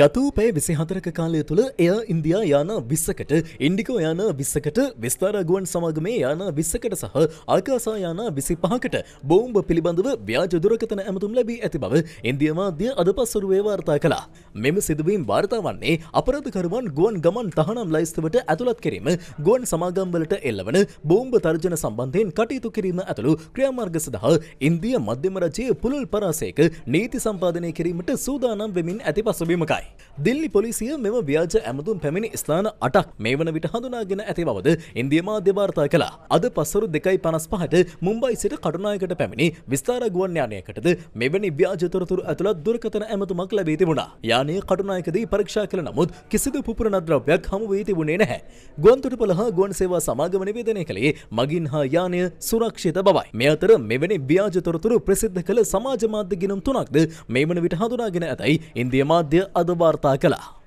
ගතූපය විසිහතරක කාලය තුළ එය ඉන්දයා යාන විස්සකට ඉන්ඩිකෝ යාන විස්සකට විස්ථාරගුවන් සමාගමේ යාන විස්සකට සහ ආකාසා යාන විසි පහකට බෝම්බ පිළිබඳව ව්‍යාජදුරකතන ඇමතුම් ලැබී ඇති බව ඉන්දියමාධ්‍ය අද පස්සරුවේ වාර්තා කළා මෙම සිදුවීම් වාර්තා වන්නේ අපරාධකරුවන් ගුවන් ගමන් තහනම් ලයිස්තවට ඇතුළත් කිරීම ගුවන් සමාගම්වලට එල්ලවන බෝම්බ තර්ජන සම්බන්ධයෙන් කටයුතු කිරීම ඇතුළු ක්‍රියාමාර්ග සඳහා ඉන්දිය මධ්‍යම රජයේ පුළල් පරාසයක නීති සම්පාදනය කිරීමට සූදානම් වෙමින් ඇති පසුබීමකයි අවසරයි. දිල්ලි පොලිසිය මෙම ව්‍යාජ ඇමතුම් පැමිණි ස්ථාන අටක් මේ වන විට හඳුනාගෙන ඇති බවද ඉන්දියමා දෙවාර්තා කළා. අද පස්සරු දෙකයි පනස් පහට මුම්බයි සිට කටුනායකට පැමිණි විස්ථාර ගුවන් යානයකටද මෙවැනි ව්‍යාජතොරතුරු ඇතුළත් දුරකතන ඇමතුමක් ලැබී තිබුණා. යානය කටුනායකදී පරීක්ෂා කළ නමුත් කිසිදු පුපුරණ ද්‍රව්‍යයක් හමු වී තිබුණේ නැහැ. ගුවන් තොටුපළ හා ගුවන් සේවා සමාගම නිවේදනය කළේ මගින් හා යානය සුරක්ෂිත බවයි. මේ අතර මෙවැනි ව්‍යාජතොරතුරු ප්‍රසිද්ධ කළ සමාජ මාධ්‍ය ගිණුම් තුනක්ද මේ වන විට හඳුනාගෙන ඇතයි ඉන්දිය මාධ්‍ය අද بارتا كلا